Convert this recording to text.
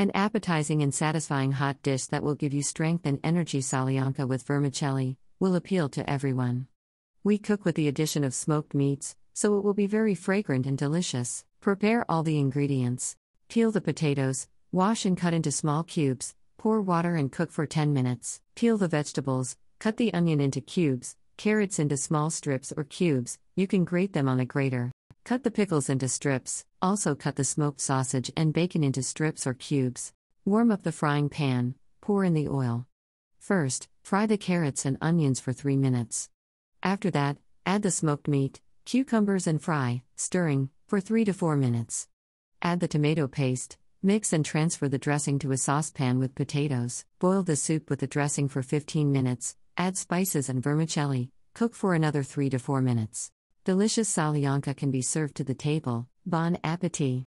An appetizing and satisfying hot dish that will give you strength and energy. Salianca with vermicelli will appeal to everyone. We cook with the addition of smoked meats, so it will be very fragrant and delicious. Prepare all the ingredients. Peel the potatoes, wash and cut into small cubes, pour water and cook for 10 minutes. Peel the vegetables, cut the onion into cubes, carrots into small strips or cubes, you can grate them on a grater. Cut the pickles into strips, also cut the smoked sausage and bacon into strips or cubes. Warm up the frying pan, pour in the oil. First, fry the carrots and onions for 3 minutes. After that, add the smoked meat, cucumbers, and fry, stirring, for 3 to 4 minutes. Add the tomato paste, mix and transfer the dressing to a saucepan with potatoes. Boil the soup with the dressing for 15 minutes, add spices and vermicelli, cook for another 3 to 4 minutes. Delicious salianka can be served to the table. Bon appetit!